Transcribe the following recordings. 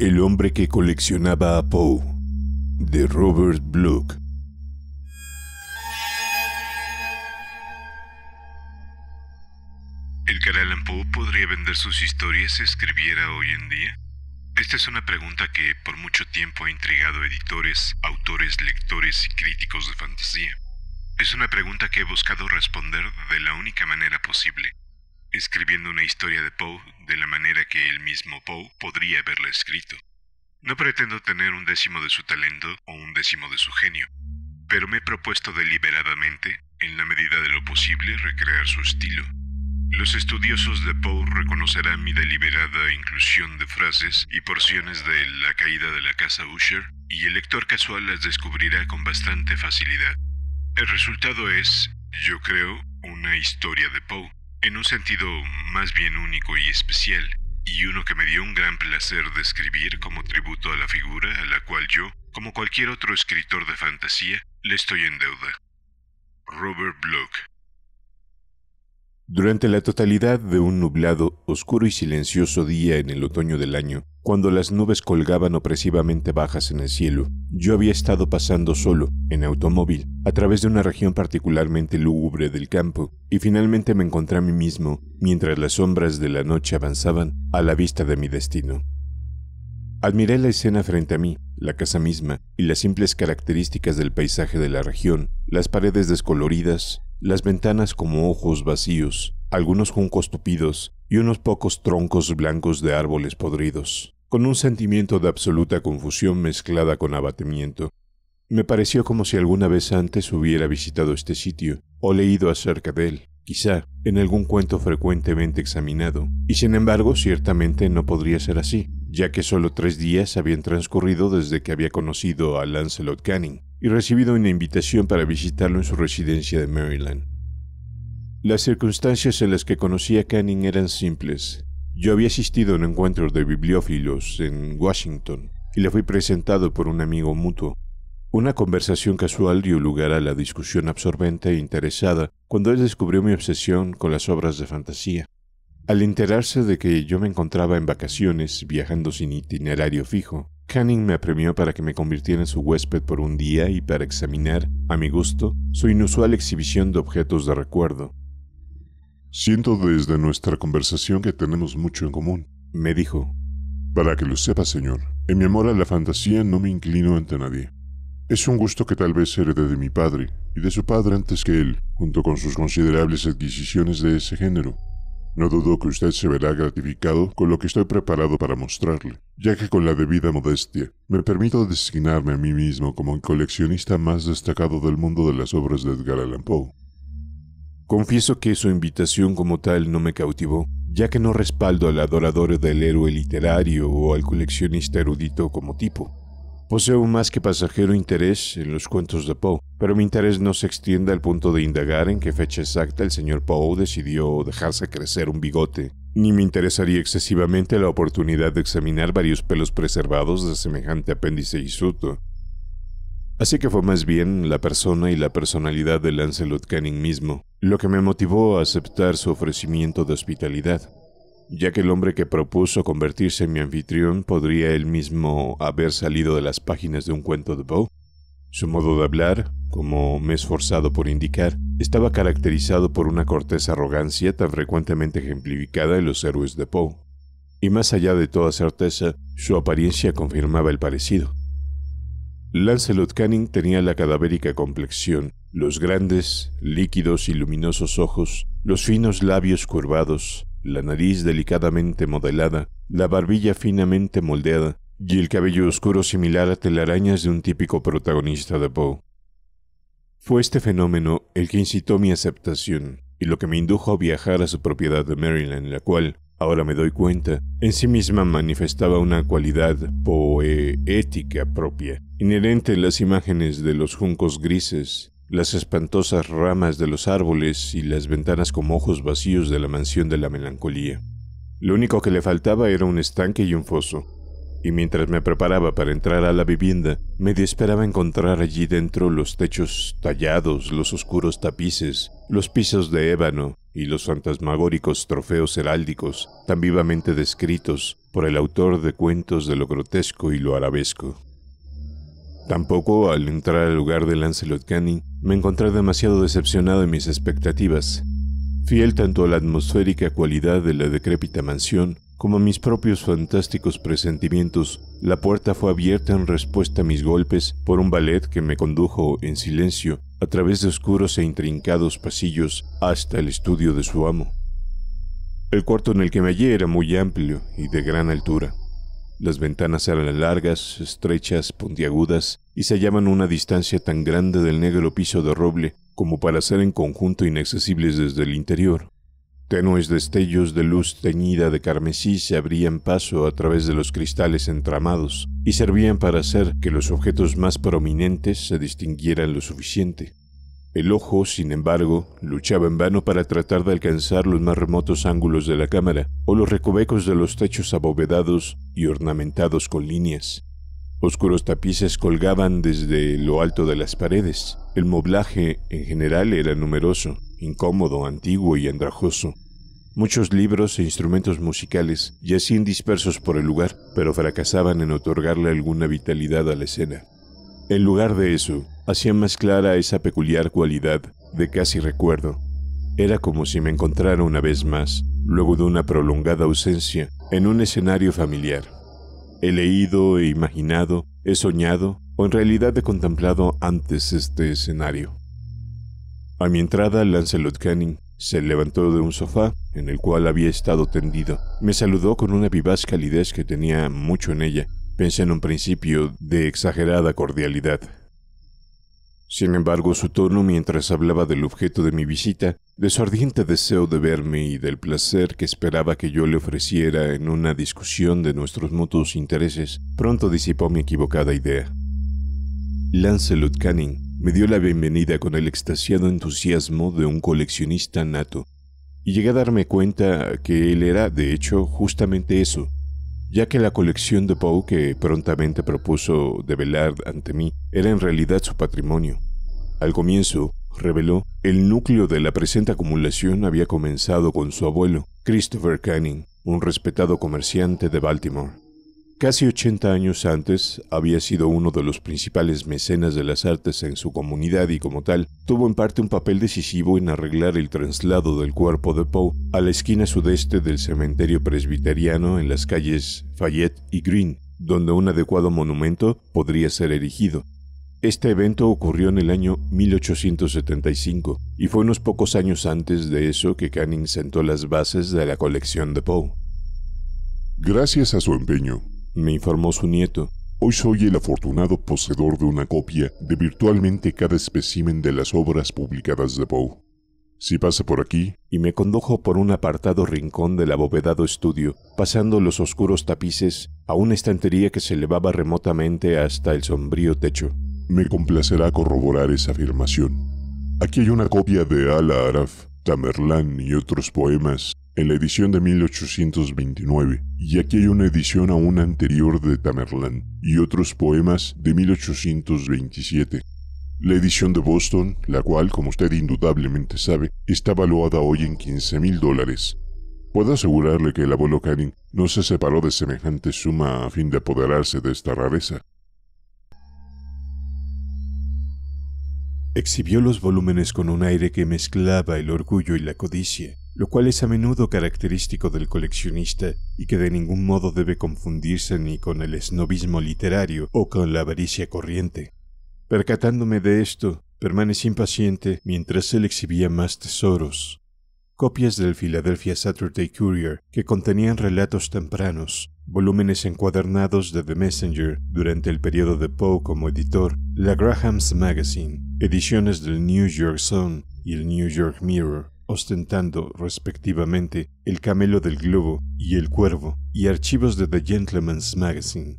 El hombre que coleccionaba a Poe, de Robert Bloch. ¿El cara Poe podría vender sus historias si escribiera hoy en día? Esta es una pregunta que por mucho tiempo ha intrigado editores, autores, lectores y críticos de fantasía. Es una pregunta que he buscado responder de la única manera posible, escribiendo una historia de Poe de la manera que el mismo Poe podría haberla escrito. No pretendo tener un décimo de su talento o un décimo de su genio, pero me he propuesto deliberadamente, en la medida de lo posible, recrear su estilo. Los estudiosos de Poe reconocerán mi deliberada inclusión de frases y porciones de La caída de la casa Usher, y el lector casual las descubrirá con bastante facilidad. El resultado es, yo creo, una historia de Poe, en un sentido más bien único y especial, y uno que me dio un gran placer describir como tributo a la figura a la cual yo, como cualquier otro escritor de fantasía, le estoy en deuda. Robert Bloch durante la totalidad de un nublado, oscuro y silencioso día en el otoño del año, cuando las nubes colgaban opresivamente bajas en el cielo, yo había estado pasando solo, en automóvil, a través de una región particularmente lúgubre del campo, y finalmente me encontré a mí mismo, mientras las sombras de la noche avanzaban, a la vista de mi destino. Admiré la escena frente a mí, la casa misma, y las simples características del paisaje de la región, las paredes descoloridas, las ventanas como ojos vacíos, algunos juncos tupidos y unos pocos troncos blancos de árboles podridos, con un sentimiento de absoluta confusión mezclada con abatimiento. Me pareció como si alguna vez antes hubiera visitado este sitio, o leído acerca de él, quizá en algún cuento frecuentemente examinado, y sin embargo ciertamente no podría ser así, ya que solo tres días habían transcurrido desde que había conocido a Lancelot Canning, y recibido una invitación para visitarlo en su residencia de Maryland. Las circunstancias en las que conocí a Canning eran simples. Yo había asistido a un encuentro de bibliófilos en Washington y le fui presentado por un amigo mutuo. Una conversación casual dio lugar a la discusión absorbente e interesada cuando él descubrió mi obsesión con las obras de fantasía. Al enterarse de que yo me encontraba en vacaciones, viajando sin itinerario fijo, Canning me apremió para que me convirtiera en su huésped por un día y para examinar, a mi gusto, su inusual exhibición de objetos de recuerdo. Siento desde nuestra conversación que tenemos mucho en común, me dijo. Para que lo sepa, señor, en mi amor a la fantasía no me inclino ante nadie. Es un gusto que tal vez herede de mi padre, y de su padre antes que él, junto con sus considerables adquisiciones de ese género, no dudo que usted se verá gratificado con lo que estoy preparado para mostrarle, ya que con la debida modestia me permito designarme a mí mismo como el coleccionista más destacado del mundo de las obras de Edgar Allan Poe. Confieso que su invitación como tal no me cautivó, ya que no respaldo al adorador del héroe literario o al coleccionista erudito como tipo, Poseo un más que pasajero interés en los cuentos de Poe, pero mi interés no se extiende al punto de indagar en qué fecha exacta el señor Poe decidió dejarse crecer un bigote, ni me interesaría excesivamente la oportunidad de examinar varios pelos preservados de semejante apéndice hirsuto. Así que fue más bien la persona y la personalidad de Lancelot Canning mismo lo que me motivó a aceptar su ofrecimiento de hospitalidad ya que el hombre que propuso convertirse en mi anfitrión podría él mismo haber salido de las páginas de un cuento de Poe. Su modo de hablar, como me he esforzado por indicar, estaba caracterizado por una cortés arrogancia tan frecuentemente ejemplificada en los héroes de Poe. Y más allá de toda certeza, su apariencia confirmaba el parecido. Lancelot Canning tenía la cadavérica complexión, los grandes, líquidos y luminosos ojos, los finos labios curvados, la nariz delicadamente modelada, la barbilla finamente moldeada y el cabello oscuro similar a telarañas de un típico protagonista de Poe. Fue este fenómeno el que incitó mi aceptación y lo que me indujo a viajar a su propiedad de Maryland, la cual, ahora me doy cuenta, en sí misma manifestaba una cualidad poética propia, inherente en las imágenes de los juncos grises las espantosas ramas de los árboles y las ventanas como ojos vacíos de la mansión de la melancolía. Lo único que le faltaba era un estanque y un foso, y mientras me preparaba para entrar a la vivienda, me esperaba encontrar allí dentro los techos tallados, los oscuros tapices, los pisos de ébano y los fantasmagóricos trofeos heráldicos, tan vivamente descritos por el autor de cuentos de lo grotesco y lo arabesco. Tampoco, al entrar al lugar de Lancelot Canning, me encontré demasiado decepcionado en mis expectativas. Fiel tanto a la atmosférica cualidad de la decrépita mansión como a mis propios fantásticos presentimientos, la puerta fue abierta en respuesta a mis golpes por un ballet que me condujo en silencio a través de oscuros e intrincados pasillos hasta el estudio de su amo. El cuarto en el que me hallé era muy amplio y de gran altura. Las ventanas eran largas, estrechas, puntiagudas, y se hallaban a una distancia tan grande del negro piso de roble como para ser en conjunto inaccesibles desde el interior. Tenues destellos de luz teñida de carmesí se abrían paso a través de los cristales entramados y servían para hacer que los objetos más prominentes se distinguieran lo suficiente. El ojo, sin embargo, luchaba en vano para tratar de alcanzar los más remotos ángulos de la cámara o los recovecos de los techos abovedados y ornamentados con líneas. Oscuros tapices colgaban desde lo alto de las paredes. El moblaje en general era numeroso, incómodo, antiguo y andrajoso. Muchos libros e instrumentos musicales yacían dispersos por el lugar, pero fracasaban en otorgarle alguna vitalidad a la escena. En lugar de eso, hacía más clara esa peculiar cualidad de casi recuerdo. Era como si me encontrara una vez más, luego de una prolongada ausencia, en un escenario familiar. He leído, he imaginado, he soñado, o en realidad he contemplado antes este escenario. A mi entrada, Lancelot Canning se levantó de un sofá en el cual había estado tendido. Me saludó con una vivaz calidez que tenía mucho en ella. Pensé en un principio de exagerada cordialidad. Sin embargo, su tono mientras hablaba del objeto de mi visita, de su ardiente deseo de verme y del placer que esperaba que yo le ofreciera en una discusión de nuestros mutuos intereses, pronto disipó mi equivocada idea. Lancelot Canning me dio la bienvenida con el extasiado entusiasmo de un coleccionista nato, y llegué a darme cuenta que él era, de hecho, justamente eso, ya que la colección de Poe que prontamente propuso develar ante mí era en realidad su patrimonio. Al comienzo, reveló, el núcleo de la presente acumulación había comenzado con su abuelo, Christopher Canning, un respetado comerciante de Baltimore. Casi 80 años antes, había sido uno de los principales mecenas de las artes en su comunidad y como tal, tuvo en parte un papel decisivo en arreglar el traslado del cuerpo de Poe a la esquina sudeste del cementerio presbiteriano en las calles Fayette y Green, donde un adecuado monumento podría ser erigido. Este evento ocurrió en el año 1875 y fue unos pocos años antes de eso que Canning sentó las bases de la colección de Poe. Gracias a su empeño, me informó su nieto. Hoy soy el afortunado poseedor de una copia de virtualmente cada espécimen de las obras publicadas de Poe. Si pasa por aquí, y me condujo por un apartado rincón del abovedado estudio, pasando los oscuros tapices a una estantería que se elevaba remotamente hasta el sombrío techo. Me complacerá corroborar esa afirmación. Aquí hay una copia de Ala Araf, Tamerlán y otros poemas en la edición de 1829, y aquí hay una edición aún anterior de Tamerlán y otros poemas de 1827. La edición de Boston, la cual, como usted indudablemente sabe, está valuada hoy en 15 mil dólares. Puedo asegurarle que el abuelo Canning no se separó de semejante suma a fin de apoderarse de esta rareza. Exhibió los volúmenes con un aire que mezclaba el orgullo y la codicia lo cual es a menudo característico del coleccionista y que de ningún modo debe confundirse ni con el esnobismo literario o con la avaricia corriente. Percatándome de esto, permanecí impaciente mientras él exhibía más tesoros. Copias del Philadelphia Saturday Courier que contenían relatos tempranos, volúmenes encuadernados de The Messenger durante el periodo de Poe como editor, la Graham's Magazine, ediciones del New York Sun y el New York Mirror, ostentando, respectivamente, el Camelo del Globo y el Cuervo, y archivos de The Gentleman's Magazine.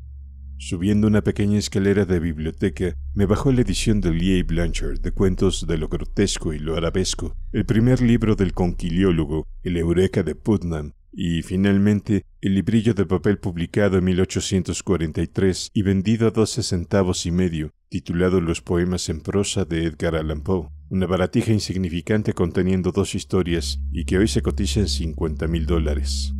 Subiendo una pequeña escalera de biblioteca, me bajó la edición de Lee Blanchard de cuentos de lo grotesco y lo arabesco, el primer libro del conquiliólogo, el Eureka de Putnam, y finalmente el librillo de papel publicado en 1843 y vendido a doce centavos y medio, titulado Los poemas en prosa de Edgar Allan Poe una baratija insignificante conteniendo dos historias y que hoy se cotizan en 50 mil dólares.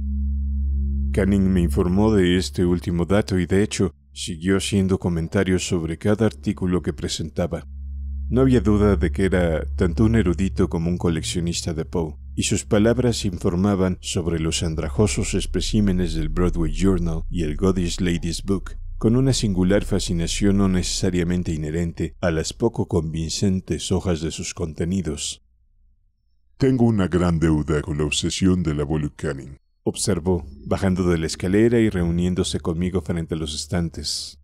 Canning me informó de este último dato y de hecho siguió haciendo comentarios sobre cada artículo que presentaba. No había duda de que era tanto un erudito como un coleccionista de Poe, y sus palabras informaban sobre los andrajosos especímenes del Broadway Journal y el Goddess Ladies Book, con una singular fascinación no necesariamente inherente a las poco convincentes hojas de sus contenidos. Tengo una gran deuda con la obsesión de la Volucanin», observó, bajando de la escalera y reuniéndose conmigo frente a los estantes.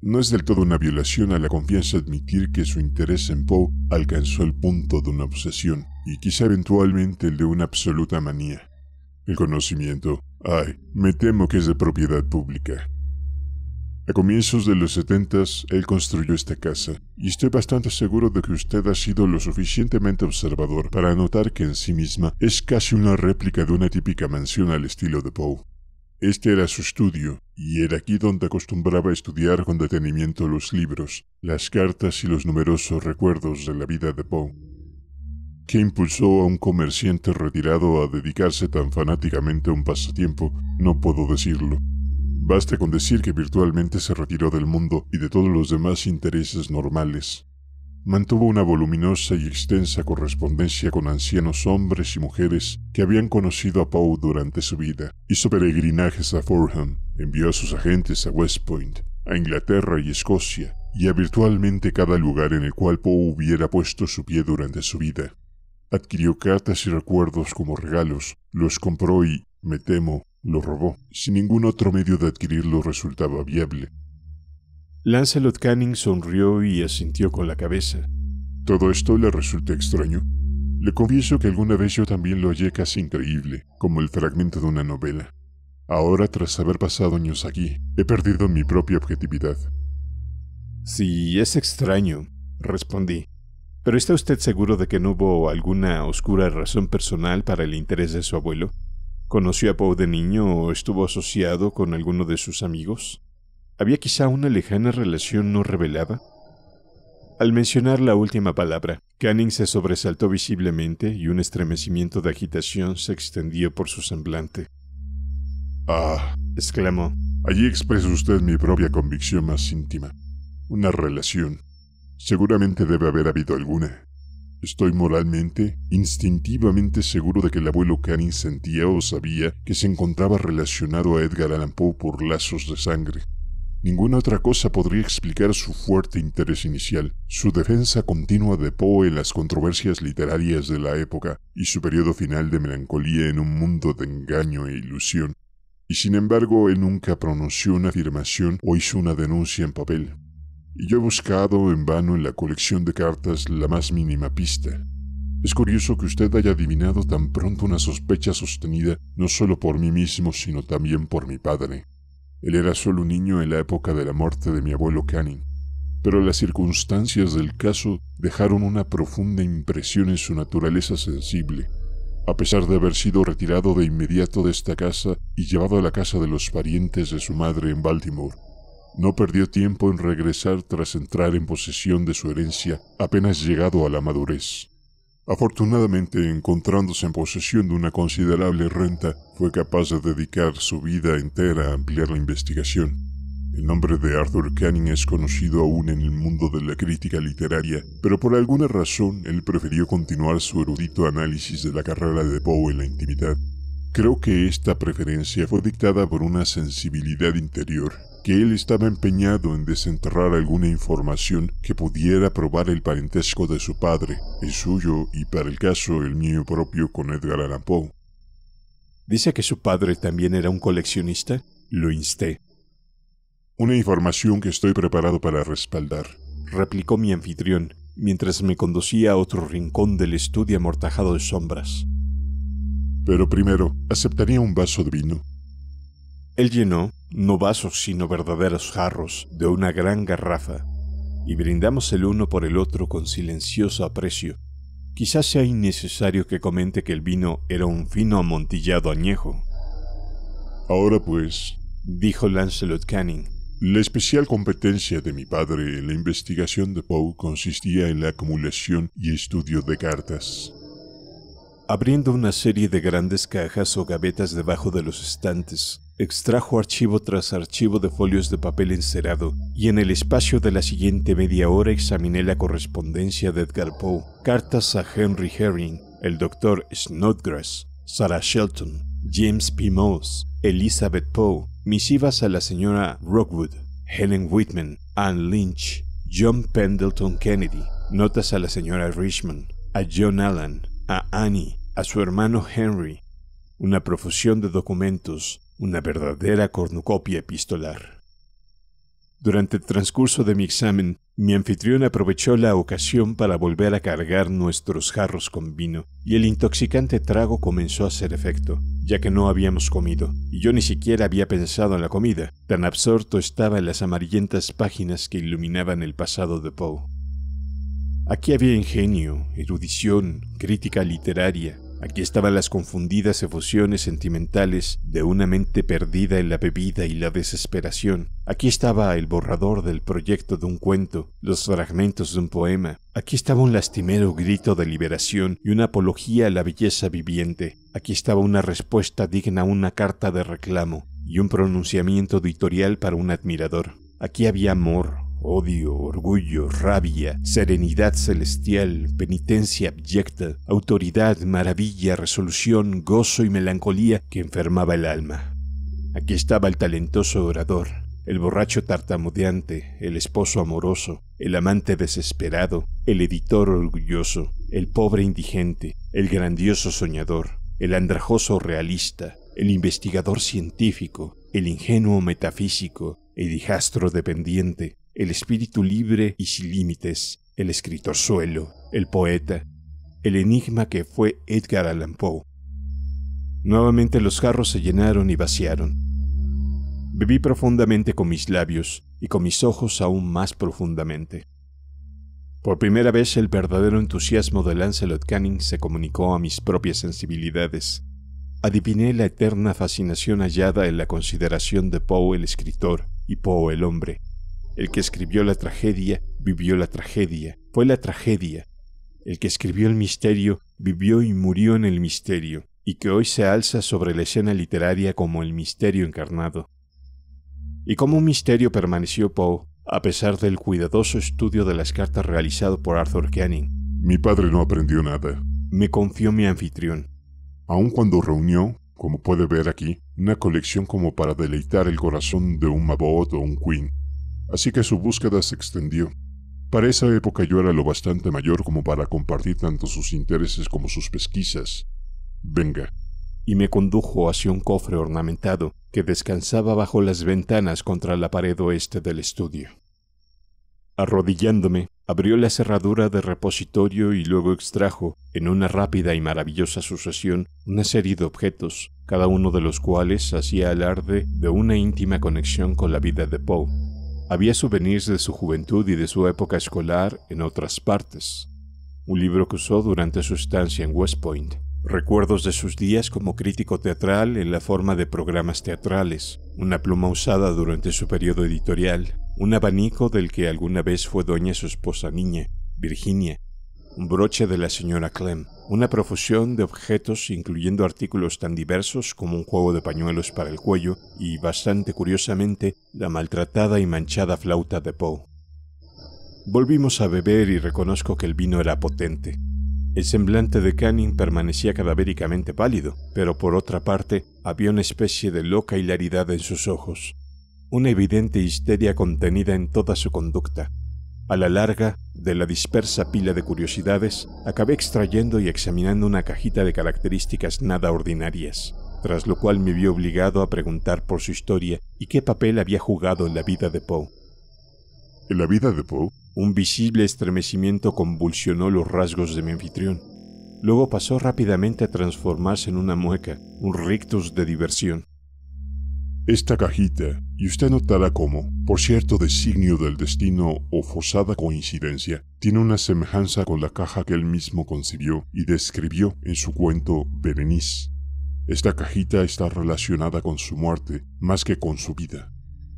No es del todo una violación a la confianza admitir que su interés en Poe alcanzó el punto de una obsesión, y quizá eventualmente el de una absoluta manía. El conocimiento, ay, me temo que es de propiedad pública, a comienzos de los 70 él construyó esta casa, y estoy bastante seguro de que usted ha sido lo suficientemente observador para notar que en sí misma es casi una réplica de una típica mansión al estilo de Poe. Este era su estudio, y era aquí donde acostumbraba a estudiar con detenimiento los libros, las cartas y los numerosos recuerdos de la vida de Poe. ¿Qué impulsó a un comerciante retirado a dedicarse tan fanáticamente a un pasatiempo? No puedo decirlo. Basta con decir que virtualmente se retiró del mundo y de todos los demás intereses normales. Mantuvo una voluminosa y extensa correspondencia con ancianos hombres y mujeres que habían conocido a Poe durante su vida. Hizo peregrinajes a Forham, envió a sus agentes a West Point, a Inglaterra y Escocia, y a virtualmente cada lugar en el cual Poe hubiera puesto su pie durante su vida. Adquirió cartas y recuerdos como regalos, los compró y, me temo, lo robó, Sin ningún otro medio de adquirirlo resultaba viable. Lancelot Canning sonrió y asintió con la cabeza. Todo esto le resulta extraño. Le confieso que alguna vez yo también lo hallé casi increíble, como el fragmento de una novela. Ahora, tras haber pasado años aquí, he perdido mi propia objetividad. Sí, es extraño, respondí. ¿Pero está usted seguro de que no hubo alguna oscura razón personal para el interés de su abuelo? ¿Conoció a Poe de niño o estuvo asociado con alguno de sus amigos? ¿Había quizá una lejana relación no revelada? Al mencionar la última palabra, Canning se sobresaltó visiblemente y un estremecimiento de agitación se extendió por su semblante. Ah, exclamó. Allí expresa usted mi propia convicción más íntima. Una relación. Seguramente debe haber habido alguna. Estoy moralmente, instintivamente seguro de que el abuelo Karin sentía o sabía que se encontraba relacionado a Edgar Allan Poe por lazos de sangre. Ninguna otra cosa podría explicar su fuerte interés inicial, su defensa continua de Poe en las controversias literarias de la época y su periodo final de melancolía en un mundo de engaño e ilusión. Y sin embargo, él nunca pronunció una afirmación o hizo una denuncia en papel y yo he buscado en vano en la colección de cartas la más mínima pista. Es curioso que usted haya adivinado tan pronto una sospecha sostenida no solo por mí mismo, sino también por mi padre. Él era solo un niño en la época de la muerte de mi abuelo Canning, pero las circunstancias del caso dejaron una profunda impresión en su naturaleza sensible. A pesar de haber sido retirado de inmediato de esta casa y llevado a la casa de los parientes de su madre en Baltimore, no perdió tiempo en regresar tras entrar en posesión de su herencia apenas llegado a la madurez. Afortunadamente, encontrándose en posesión de una considerable renta, fue capaz de dedicar su vida entera a ampliar la investigación. El nombre de Arthur Canning es conocido aún en el mundo de la crítica literaria, pero por alguna razón él prefirió continuar su erudito análisis de la carrera de Poe en la intimidad. Creo que esta preferencia fue dictada por una sensibilidad interior que él estaba empeñado en desenterrar alguna información que pudiera probar el parentesco de su padre, el suyo y para el caso el mío propio con Edgar Allan Poe. ¿Dice que su padre también era un coleccionista? Lo insté. Una información que estoy preparado para respaldar, replicó mi anfitrión, mientras me conducía a otro rincón del estudio amortajado de sombras. Pero primero, aceptaría un vaso de vino. Él llenó, no vasos sino verdaderos jarros, de una gran garrafa, y brindamos el uno por el otro con silencioso aprecio. Quizás sea innecesario que comente que el vino era un fino amontillado añejo. Ahora pues, dijo Lancelot Canning, la especial competencia de mi padre en la investigación de Poe consistía en la acumulación y estudio de cartas. Abriendo una serie de grandes cajas o gavetas debajo de los estantes, extrajo archivo tras archivo de folios de papel encerado, y en el espacio de la siguiente media hora examiné la correspondencia de Edgar Poe, cartas a Henry Herring, el Dr. Snodgrass, Sarah Shelton, James P. Moss, Elizabeth Poe, misivas a la señora Rockwood, Helen Whitman, Anne Lynch, John Pendleton Kennedy, notas a la señora Richmond, a John Allen, a Annie, a su hermano Henry, una profusión de documentos, una verdadera cornucopia epistolar. Durante el transcurso de mi examen, mi anfitrión aprovechó la ocasión para volver a cargar nuestros jarros con vino, y el intoxicante trago comenzó a hacer efecto, ya que no habíamos comido, y yo ni siquiera había pensado en la comida, tan absorto estaba en las amarillentas páginas que iluminaban el pasado de Poe. Aquí había ingenio, erudición, crítica literaria, Aquí estaban las confundidas efusiones sentimentales de una mente perdida en la bebida y la desesperación. Aquí estaba el borrador del proyecto de un cuento, los fragmentos de un poema. Aquí estaba un lastimero grito de liberación y una apología a la belleza viviente. Aquí estaba una respuesta digna a una carta de reclamo y un pronunciamiento editorial para un admirador. Aquí había amor, odio, orgullo, rabia, serenidad celestial, penitencia abyecta, autoridad, maravilla, resolución, gozo y melancolía que enfermaba el alma. Aquí estaba el talentoso orador, el borracho tartamudeante, el esposo amoroso, el amante desesperado, el editor orgulloso, el pobre indigente, el grandioso soñador, el andrajoso realista, el investigador científico, el ingenuo metafísico, el hijastro dependiente, el espíritu libre y sin límites, el escritor suelo, el poeta, el enigma que fue Edgar Allan Poe. Nuevamente los jarros se llenaron y vaciaron. Bebí profundamente con mis labios y con mis ojos aún más profundamente. Por primera vez el verdadero entusiasmo de Lancelot Canning se comunicó a mis propias sensibilidades. Adiviné la eterna fascinación hallada en la consideración de Poe el escritor y Poe el hombre, el que escribió la tragedia vivió la tragedia, fue la tragedia. El que escribió el misterio vivió y murió en el misterio, y que hoy se alza sobre la escena literaria como el misterio encarnado. Y como un misterio permaneció Poe, a pesar del cuidadoso estudio de las cartas realizado por Arthur Canning. Mi padre no aprendió nada, me confió mi anfitrión. Aun cuando reunió, como puede ver aquí, una colección como para deleitar el corazón de un Mabot o un Queen, así que su búsqueda se extendió. Para esa época yo era lo bastante mayor como para compartir tanto sus intereses como sus pesquisas. Venga. Y me condujo hacia un cofre ornamentado que descansaba bajo las ventanas contra la pared oeste del estudio. Arrodillándome, abrió la cerradura de repositorio y luego extrajo, en una rápida y maravillosa sucesión, una serie de objetos, cada uno de los cuales hacía alarde de una íntima conexión con la vida de Poe. Había souvenirs de su juventud y de su época escolar en otras partes, un libro que usó durante su estancia en West Point, recuerdos de sus días como crítico teatral en la forma de programas teatrales, una pluma usada durante su periodo editorial, un abanico del que alguna vez fue dueña su esposa niña, Virginia, un broche de la señora Clem, una profusión de objetos incluyendo artículos tan diversos como un juego de pañuelos para el cuello y, bastante curiosamente, la maltratada y manchada flauta de Poe. Volvimos a beber y reconozco que el vino era potente. El semblante de Canning permanecía cadavéricamente pálido, pero por otra parte había una especie de loca hilaridad en sus ojos, una evidente histeria contenida en toda su conducta, a la larga, de la dispersa pila de curiosidades, acabé extrayendo y examinando una cajita de características nada ordinarias, tras lo cual me vi obligado a preguntar por su historia y qué papel había jugado en la vida de Poe. ¿En la vida de Poe? Un visible estremecimiento convulsionó los rasgos de mi anfitrión. Luego pasó rápidamente a transformarse en una mueca, un rictus de diversión esta cajita y usted notará cómo, por cierto designio del destino o forzada coincidencia, tiene una semejanza con la caja que él mismo concibió y describió en su cuento Berenice. Esta cajita está relacionada con su muerte más que con su vida.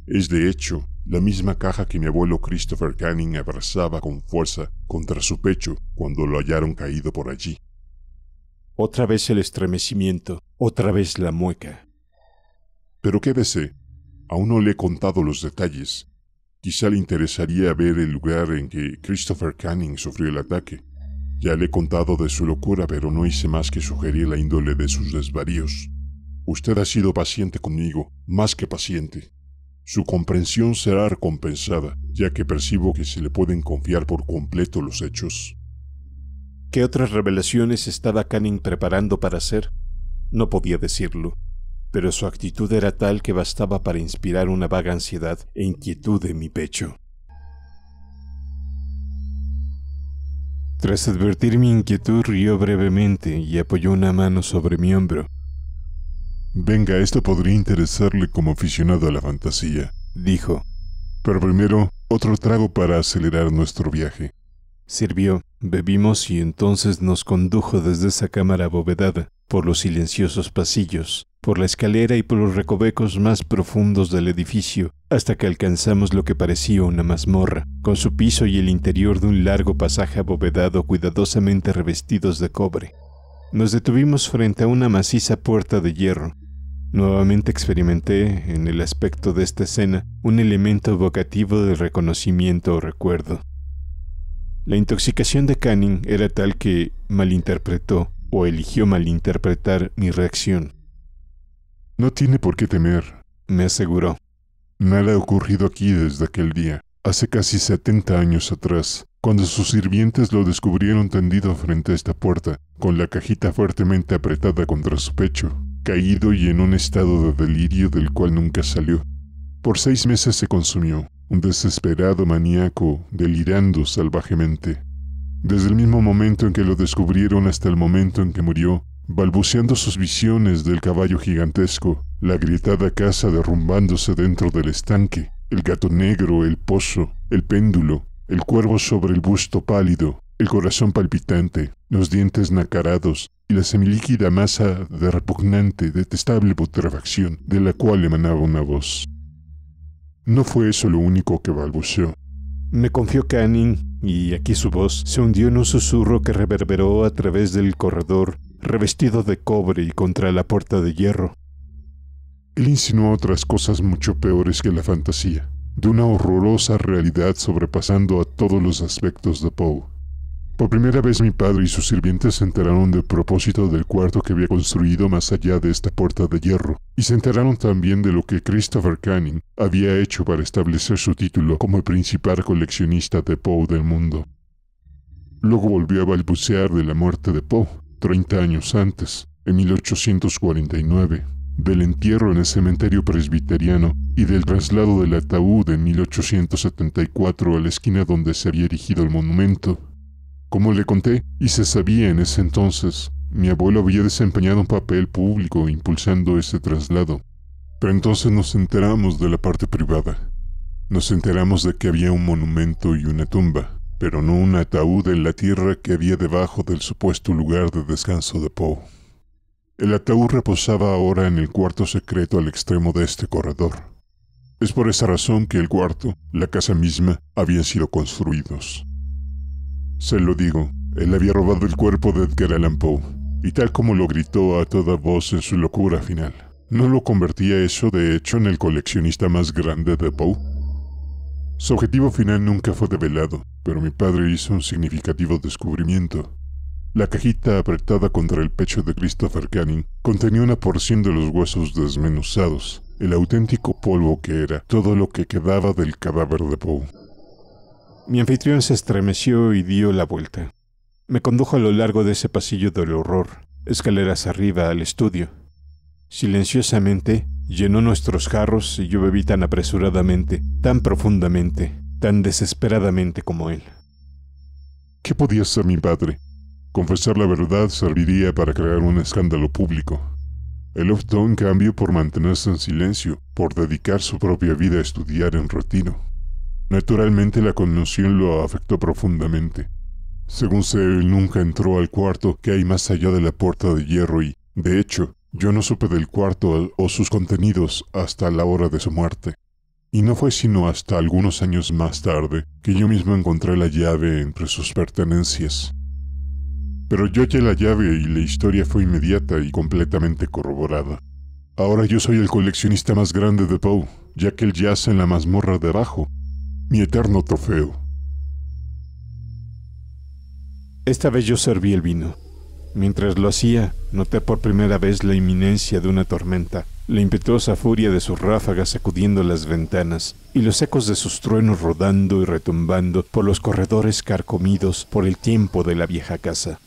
Es de hecho la misma caja que mi abuelo Christopher Canning abrazaba con fuerza contra su pecho cuando lo hallaron caído por allí. Otra vez el estremecimiento, otra vez la mueca. Pero quédese, aún no le he contado los detalles. Quizá le interesaría ver el lugar en que Christopher Canning sufrió el ataque. Ya le he contado de su locura, pero no hice más que sugerir la índole de sus desvaríos. Usted ha sido paciente conmigo, más que paciente. Su comprensión será recompensada, ya que percibo que se le pueden confiar por completo los hechos. ¿Qué otras revelaciones estaba Canning preparando para hacer? No podía decirlo pero su actitud era tal que bastaba para inspirar una vaga ansiedad e inquietud en mi pecho. Tras advertir mi inquietud, rió brevemente y apoyó una mano sobre mi hombro. Venga, esto podría interesarle como aficionado a la fantasía, dijo. Pero primero, otro trago para acelerar nuestro viaje. Sirvió, bebimos y entonces nos condujo desde esa cámara abovedada por los silenciosos pasillos, por la escalera y por los recovecos más profundos del edificio, hasta que alcanzamos lo que parecía una mazmorra, con su piso y el interior de un largo pasaje abovedado cuidadosamente revestidos de cobre. Nos detuvimos frente a una maciza puerta de hierro. Nuevamente experimenté, en el aspecto de esta escena, un elemento evocativo de reconocimiento o recuerdo. La intoxicación de Canning era tal que malinterpretó o eligió malinterpretar mi reacción. No tiene por qué temer, me aseguró. Nada ha ocurrido aquí desde aquel día, hace casi 70 años atrás, cuando sus sirvientes lo descubrieron tendido frente a esta puerta, con la cajita fuertemente apretada contra su pecho, caído y en un estado de delirio del cual nunca salió. Por seis meses se consumió, un desesperado maníaco, delirando salvajemente. Desde el mismo momento en que lo descubrieron hasta el momento en que murió, balbuceando sus visiones del caballo gigantesco, la agrietada casa derrumbándose dentro del estanque, el gato negro, el pozo, el péndulo, el cuervo sobre el busto pálido, el corazón palpitante, los dientes nacarados y la semilíquida masa de repugnante, detestable putrefacción de la cual emanaba una voz. No fue eso lo único que balbuceó. Me confió Canning y aquí su voz se hundió en un susurro que reverberó a través del corredor, revestido de cobre y contra la puerta de hierro. Él insinuó otras cosas mucho peores que la fantasía, de una horrorosa realidad sobrepasando a todos los aspectos de Poe. Por primera vez mi padre y sus sirvientes se enteraron del propósito del cuarto que había construido más allá de esta puerta de hierro, y se enteraron también de lo que Christopher Canning había hecho para establecer su título como el principal coleccionista de Poe del mundo. Luego volvió a balbucear de la muerte de Poe, 30 años antes, en 1849, del entierro en el cementerio presbiteriano y del traslado del ataúd en 1874 a la esquina donde se había erigido el monumento como le conté, y se sabía en ese entonces, mi abuelo había desempeñado un papel público impulsando ese traslado. Pero entonces nos enteramos de la parte privada. Nos enteramos de que había un monumento y una tumba, pero no un ataúd en la tierra que había debajo del supuesto lugar de descanso de Poe. El ataúd reposaba ahora en el cuarto secreto al extremo de este corredor. Es por esa razón que el cuarto, la casa misma, habían sido construidos. Se lo digo, él había robado el cuerpo de Edgar Allan Poe, y tal como lo gritó a toda voz en su locura final, ¿no lo convertía eso de hecho en el coleccionista más grande de Poe? Su objetivo final nunca fue develado, pero mi padre hizo un significativo descubrimiento. La cajita apretada contra el pecho de Christopher Canning contenía una porción de los huesos desmenuzados, el auténtico polvo que era todo lo que quedaba del cadáver de Poe. Mi anfitrión se estremeció y dio la vuelta. Me condujo a lo largo de ese pasillo del horror, escaleras arriba al estudio. Silenciosamente, llenó nuestros jarros y yo bebí tan apresuradamente, tan profundamente, tan desesperadamente como él. ¿Qué podía hacer mi padre? Confesar la verdad serviría para crear un escándalo público. El optó cambió por mantenerse en silencio, por dedicar su propia vida a estudiar en retiro. Naturalmente la conmoción lo afectó profundamente. Según sé, él nunca entró al cuarto que hay más allá de la puerta de hierro y, de hecho, yo no supe del cuarto o sus contenidos hasta la hora de su muerte. Y no fue sino hasta algunos años más tarde que yo mismo encontré la llave entre sus pertenencias. Pero yo hallé la llave y la historia fue inmediata y completamente corroborada. Ahora yo soy el coleccionista más grande de Poe, ya que él yace en la mazmorra de abajo, mi eterno trofeo. Esta vez yo serví el vino. Mientras lo hacía, noté por primera vez la inminencia de una tormenta, la impetuosa furia de sus ráfagas sacudiendo las ventanas y los ecos de sus truenos rodando y retumbando por los corredores carcomidos por el tiempo de la vieja casa.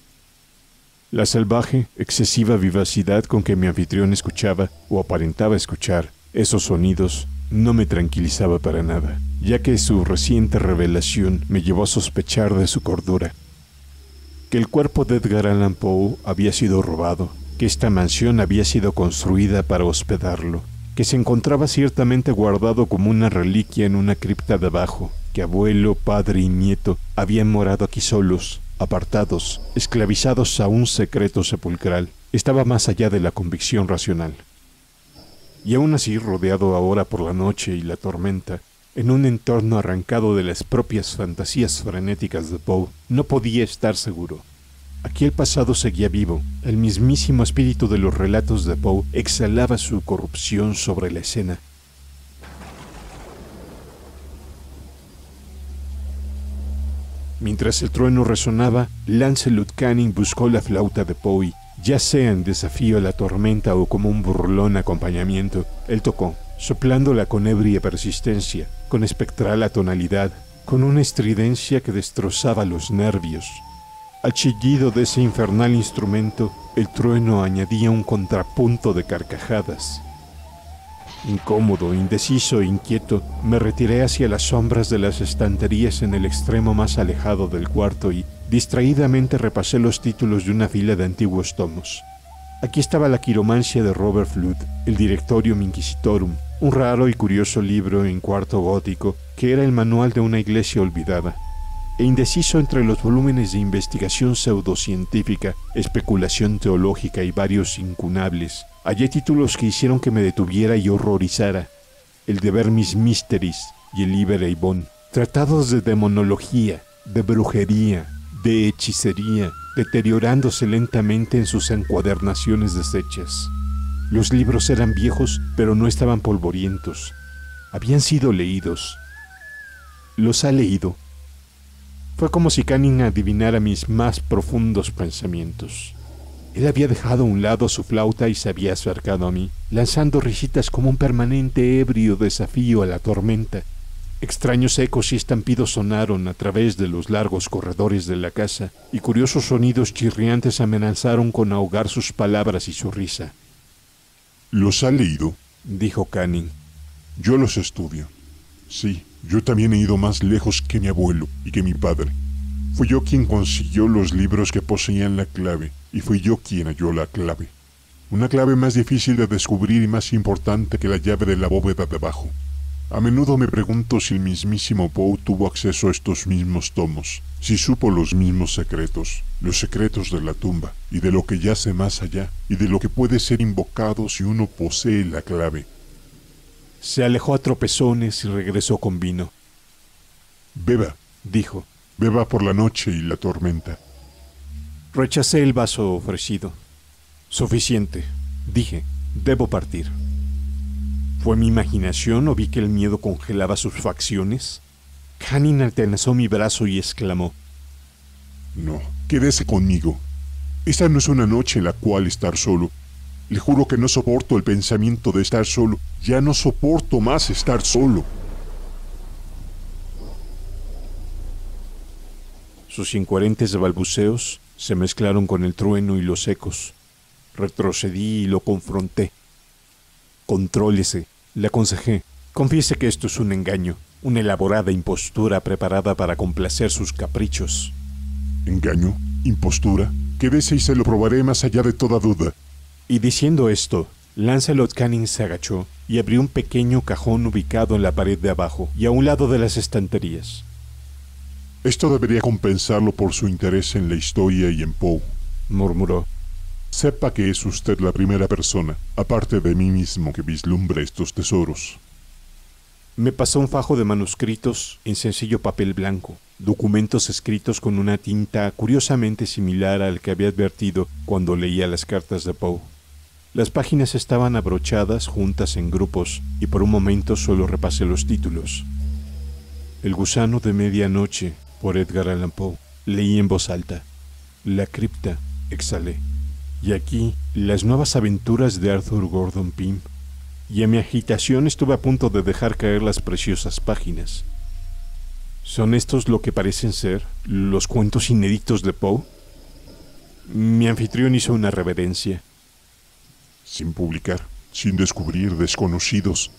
La salvaje, excesiva vivacidad con que mi anfitrión escuchaba o aparentaba escuchar esos sonidos no me tranquilizaba para nada ya que su reciente revelación me llevó a sospechar de su cordura. Que el cuerpo de Edgar Allan Poe había sido robado, que esta mansión había sido construida para hospedarlo, que se encontraba ciertamente guardado como una reliquia en una cripta de abajo, que abuelo, padre y nieto habían morado aquí solos, apartados, esclavizados a un secreto sepulcral, estaba más allá de la convicción racional. Y aún así, rodeado ahora por la noche y la tormenta, en un entorno arrancado de las propias fantasías frenéticas de Poe, no podía estar seguro. Aquí el pasado seguía vivo, el mismísimo espíritu de los relatos de Poe exhalaba su corrupción sobre la escena. Mientras el trueno resonaba, Lancelot Canning buscó la flauta de Poe, ya sea en desafío a la tormenta o como un burlón acompañamiento, él tocó, soplándola con ebria persistencia, con espectral atonalidad, con una estridencia que destrozaba los nervios. Al chillido de ese infernal instrumento, el trueno añadía un contrapunto de carcajadas. Incómodo, indeciso e inquieto, me retiré hacia las sombras de las estanterías en el extremo más alejado del cuarto y distraídamente repasé los títulos de una fila de antiguos tomos. Aquí estaba la quiromancia de Robert Flood, el Directorium Inquisitorum, un raro y curioso libro en cuarto gótico que era el manual de una iglesia olvidada, e indeciso entre los volúmenes de investigación pseudocientífica, especulación teológica y varios incunables, hallé títulos que hicieron que me detuviera y horrorizara. El de mis Mysteries y el Liber Eibon, tratados de demonología, de brujería, de hechicería, deteriorándose lentamente en sus encuadernaciones deshechas. Los libros eran viejos, pero no estaban polvorientos. Habían sido leídos. Los ha leído. Fue como si Canning adivinara mis más profundos pensamientos. Él había dejado a un lado su flauta y se había acercado a mí, lanzando risitas como un permanente ebrio desafío a la tormenta. Extraños ecos y estampidos sonaron a través de los largos corredores de la casa, y curiosos sonidos chirriantes amenazaron con ahogar sus palabras y su risa. ¿Los ha leído? dijo Canning. Yo los estudio. Sí, yo también he ido más lejos que mi abuelo y que mi padre. Fui yo quien consiguió los libros que poseían la clave, y fui yo quien halló la clave. Una clave más difícil de descubrir y más importante que la llave de la bóveda de abajo. A menudo me pregunto si el mismísimo Poe tuvo acceso a estos mismos tomos, si supo los mismos secretos, los secretos de la tumba, y de lo que yace más allá, y de lo que puede ser invocado si uno posee la clave. Se alejó a tropezones y regresó con vino. Beba, dijo. Beba por la noche y la tormenta. Rechacé el vaso ofrecido. Suficiente, dije. Debo partir. ¿Fue mi imaginación o vi que el miedo congelaba sus facciones? Canin alternazó mi brazo y exclamó. No, quédese conmigo. Esta no es una noche en la cual estar solo. Le juro que no soporto el pensamiento de estar solo. Ya no soporto más estar solo. Sus incoherentes balbuceos se mezclaron con el trueno y los ecos. Retrocedí y lo confronté. Contrólese, le aconsejé. Confiese que esto es un engaño, una elaborada impostura preparada para complacer sus caprichos. ¿Engaño? ¿Impostura? Quédese y se lo probaré más allá de toda duda. Y diciendo esto, Lancelot Canning se agachó y abrió un pequeño cajón ubicado en la pared de abajo y a un lado de las estanterías. Esto debería compensarlo por su interés en la historia y en Poe, murmuró. Sepa que es usted la primera persona, aparte de mí mismo, que vislumbra estos tesoros. Me pasó un fajo de manuscritos en sencillo papel blanco, documentos escritos con una tinta curiosamente similar al que había advertido cuando leía las cartas de Poe. Las páginas estaban abrochadas juntas en grupos y por un momento solo repasé los títulos. El gusano de medianoche, por Edgar Allan Poe, leí en voz alta. La cripta, exhalé. Y aquí, las nuevas aventuras de Arthur Gordon Pym. Y en mi agitación estuve a punto de dejar caer las preciosas páginas. ¿Son estos lo que parecen ser los cuentos inéditos de Poe? Mi anfitrión hizo una reverencia. Sin publicar, sin descubrir desconocidos,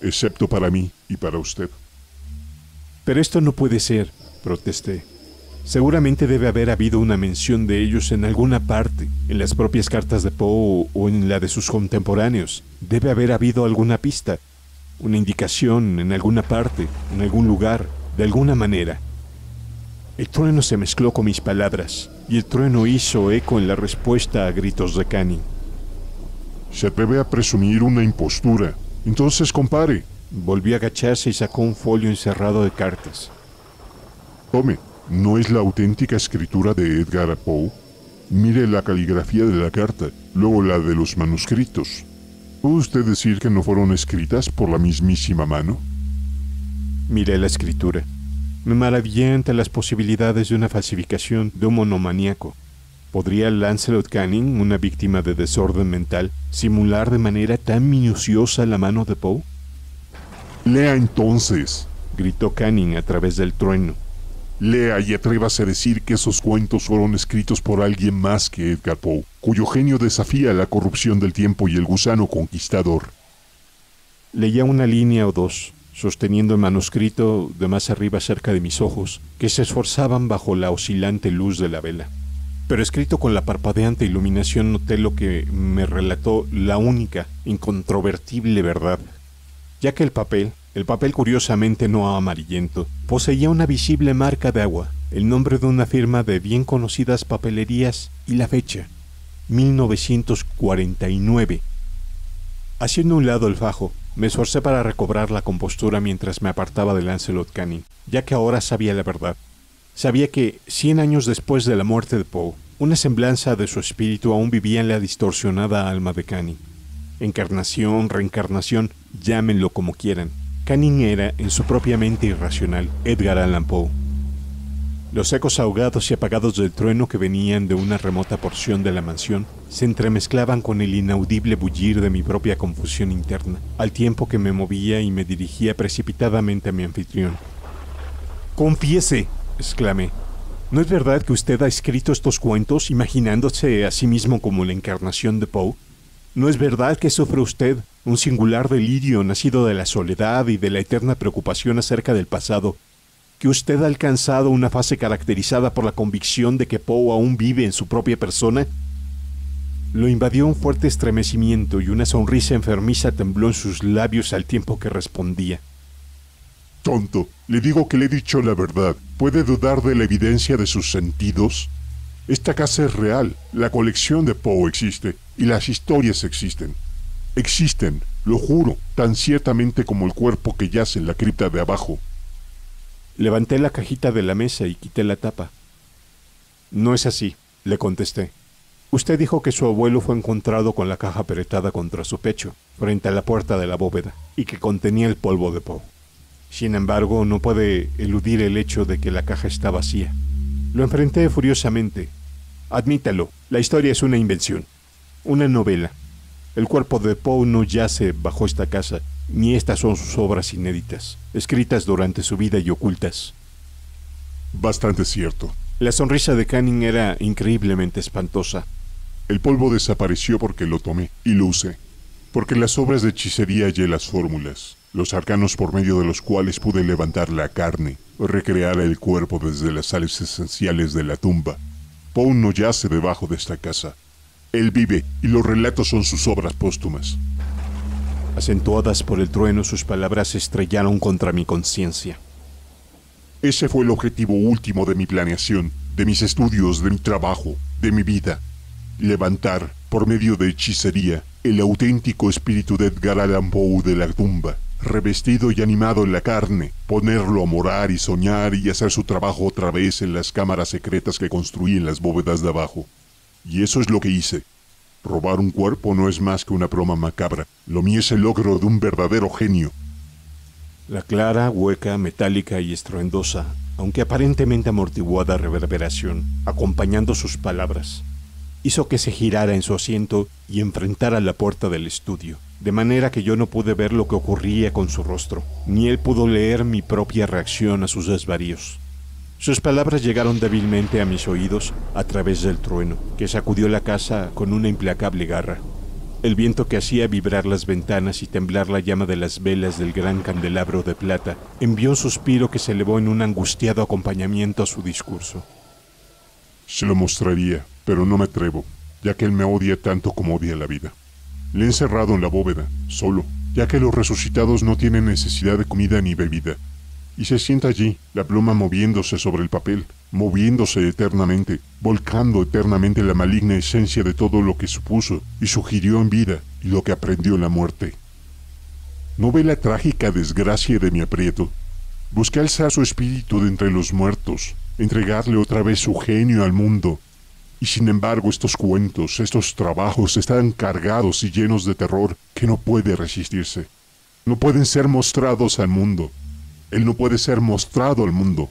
excepto para mí y para usted. Pero esto no puede ser, protesté. Seguramente debe haber habido una mención de ellos en alguna parte, en las propias cartas de Poe o en la de sus contemporáneos. Debe haber habido alguna pista, una indicación en alguna parte, en algún lugar, de alguna manera. El trueno se mezcló con mis palabras, y el trueno hizo eco en la respuesta a gritos de Cani. Se atreve a presumir una impostura. Entonces compare. Volvió a agacharse y sacó un folio encerrado de cartas. Tome, no es la auténtica escritura de Edgar Poe, mire la caligrafía de la carta, luego la de los manuscritos. ¿Puede usted decir que no fueron escritas por la mismísima mano? Miré la escritura. Me maravillé ante las posibilidades de una falsificación de un monomaniaco. ¿Podría Lancelot Canning, una víctima de desorden mental, simular de manera tan minuciosa la mano de Poe? Lea entonces, gritó Canning a través del trueno. Lea y atrévase a decir que esos cuentos fueron escritos por alguien más que Edgar Poe, cuyo genio desafía la corrupción del tiempo y el gusano conquistador. Leía una línea o dos, sosteniendo el manuscrito de más arriba cerca de mis ojos, que se esforzaban bajo la oscilante luz de la vela. Pero escrito con la parpadeante iluminación noté lo que me relató la única, incontrovertible verdad, ya que el papel, el papel curiosamente no amarillento poseía una visible marca de agua, el nombre de una firma de bien conocidas papelerías y la fecha, 1949. Haciendo un lado el fajo, me esforcé para recobrar la compostura mientras me apartaba de Lancelot Canning, ya que ahora sabía la verdad. Sabía que, cien años después de la muerte de Poe, una semblanza de su espíritu aún vivía en la distorsionada alma de Canning. Encarnación, reencarnación, llámenlo como quieran. Canning era, en su propia mente irracional, Edgar Allan Poe. Los ecos ahogados y apagados del trueno que venían de una remota porción de la mansión se entremezclaban con el inaudible bullir de mi propia confusión interna, al tiempo que me movía y me dirigía precipitadamente a mi anfitrión. Confiese, exclamé. ¿No es verdad que usted ha escrito estos cuentos imaginándose a sí mismo como la encarnación de Poe? ¿No es verdad que sufre usted un singular delirio nacido de la soledad y de la eterna preocupación acerca del pasado, que usted ha alcanzado una fase caracterizada por la convicción de que Poe aún vive en su propia persona? Lo invadió un fuerte estremecimiento y una sonrisa enfermiza tembló en sus labios al tiempo que respondía. Tonto, le digo que le he dicho la verdad. ¿Puede dudar de la evidencia de sus sentidos? Esta casa es real, la colección de Poe existe y las historias existen. Existen, lo juro, tan ciertamente como el cuerpo que yace en la cripta de abajo. Levanté la cajita de la mesa y quité la tapa. No es así, le contesté. Usted dijo que su abuelo fue encontrado con la caja apretada contra su pecho, frente a la puerta de la bóveda, y que contenía el polvo de Poe. Sin embargo, no puede eludir el hecho de que la caja está vacía. Lo enfrenté furiosamente, Admítalo, la historia es una invención, una novela. El cuerpo de Poe no yace bajo esta casa, ni estas son sus obras inéditas, escritas durante su vida y ocultas. Bastante cierto. La sonrisa de Canning era increíblemente espantosa. El polvo desapareció porque lo tomé y lo usé, porque las obras de hechicería y las fórmulas, los arcanos por medio de los cuales pude levantar la carne, o recrear el cuerpo desde las sales esenciales de la tumba, no yace debajo de esta casa. Él vive y los relatos son sus obras póstumas. Acentuadas por el trueno, sus palabras estrellaron contra mi conciencia. Ese fue el objetivo último de mi planeación, de mis estudios, de mi trabajo, de mi vida. Levantar, por medio de hechicería, el auténtico espíritu de Edgar Allan Poe de la tumba revestido y animado en la carne, ponerlo a morar y soñar y hacer su trabajo otra vez en las cámaras secretas que construí en las bóvedas de abajo. Y eso es lo que hice. Robar un cuerpo no es más que una broma macabra. Lo mío es el logro de un verdadero genio. La clara, hueca, metálica y estruendosa, aunque aparentemente amortiguada reverberación, acompañando sus palabras, hizo que se girara en su asiento y enfrentara la puerta del estudio, de manera que yo no pude ver lo que ocurría con su rostro, ni él pudo leer mi propia reacción a sus desvaríos. Sus palabras llegaron débilmente a mis oídos a través del trueno, que sacudió la casa con una implacable garra. El viento que hacía vibrar las ventanas y temblar la llama de las velas del gran candelabro de plata envió un suspiro que se elevó en un angustiado acompañamiento a su discurso. Se lo mostraría, pero no me atrevo, ya que él me odia tanto como odia la vida. Le he encerrado en la bóveda, solo, ya que los resucitados no tienen necesidad de comida ni bebida. Y se sienta allí, la pluma moviéndose sobre el papel, moviéndose eternamente, volcando eternamente la maligna esencia de todo lo que supuso y sugirió en vida y lo que aprendió en la muerte. ¿No ve la trágica desgracia de mi aprieto? Busqué alzar su espíritu de entre los muertos, entregarle otra vez su genio al mundo, y sin embargo estos cuentos, estos trabajos están cargados y llenos de terror que no puede resistirse. No pueden ser mostrados al mundo. Él no puede ser mostrado al mundo.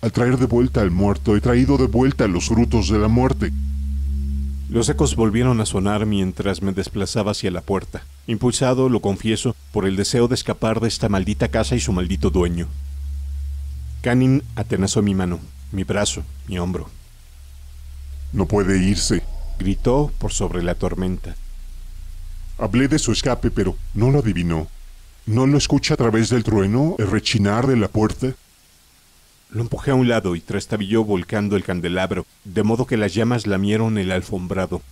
Al traer de vuelta al muerto, he traído de vuelta los frutos de la muerte. Los ecos volvieron a sonar mientras me desplazaba hacia la puerta, impulsado, lo confieso, por el deseo de escapar de esta maldita casa y su maldito dueño. Canin atenazó mi mano, mi brazo, mi hombro. No puede irse, gritó por sobre la tormenta. Hablé de su escape, pero no lo adivinó. ¿No lo escucha a través del trueno, el rechinar de la puerta? Lo empujé a un lado y trastabilló volcando el candelabro, de modo que las llamas lamieron el alfombrado.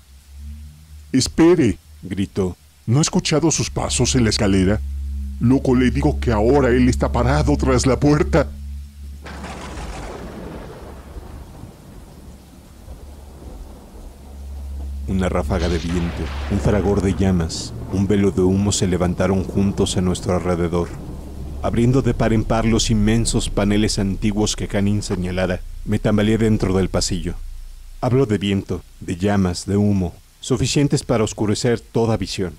Espere, gritó. ¿No ha escuchado sus pasos en la escalera? Loco, le digo que ahora él está parado tras la puerta. Una ráfaga de viento, un fragor de llamas, un velo de humo se levantaron juntos a nuestro alrededor, abriendo de par en par los inmensos paneles antiguos que Canin señalara. Me tambaleé dentro del pasillo. Hablo de viento, de llamas, de humo, suficientes para oscurecer toda visión.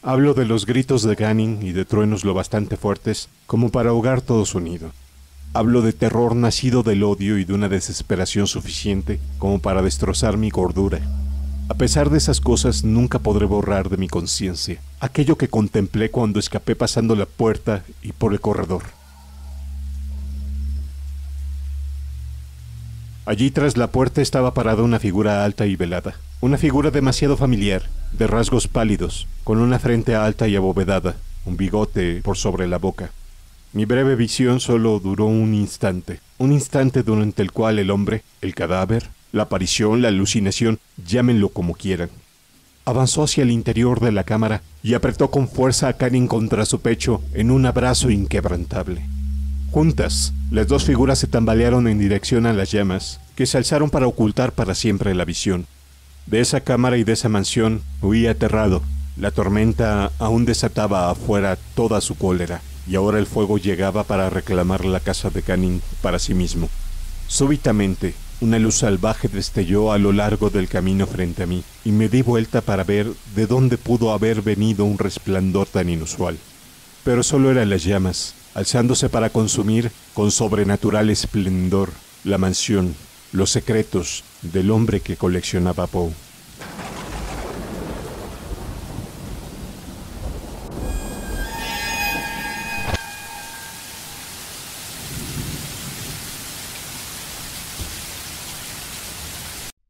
Hablo de los gritos de Ganin y de truenos lo bastante fuertes como para ahogar todo sonido. Hablo de terror nacido del odio y de una desesperación suficiente como para destrozar mi cordura. A pesar de esas cosas, nunca podré borrar de mi conciencia aquello que contemplé cuando escapé pasando la puerta y por el corredor. Allí tras la puerta estaba parada una figura alta y velada, una figura demasiado familiar, de rasgos pálidos, con una frente alta y abovedada, un bigote por sobre la boca. Mi breve visión solo duró un instante, un instante durante el cual el hombre, el cadáver, la aparición, la alucinación, llámenlo como quieran. Avanzó hacia el interior de la cámara y apretó con fuerza a Karin contra su pecho en un abrazo inquebrantable. Juntas, las dos figuras se tambalearon en dirección a las llamas, que se alzaron para ocultar para siempre la visión. De esa cámara y de esa mansión huía aterrado. La tormenta aún desataba afuera toda su cólera, y ahora el fuego llegaba para reclamar la casa de Canin para sí mismo. Súbitamente, una luz salvaje destelló a lo largo del camino frente a mí, y me di vuelta para ver de dónde pudo haber venido un resplandor tan inusual. Pero solo eran las llamas, alzándose para consumir, con sobrenatural esplendor, la mansión, los secretos del hombre que coleccionaba Poe.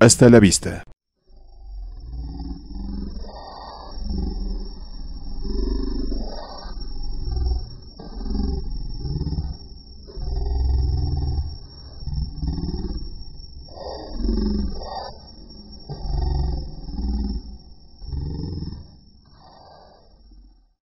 Hasta la vista.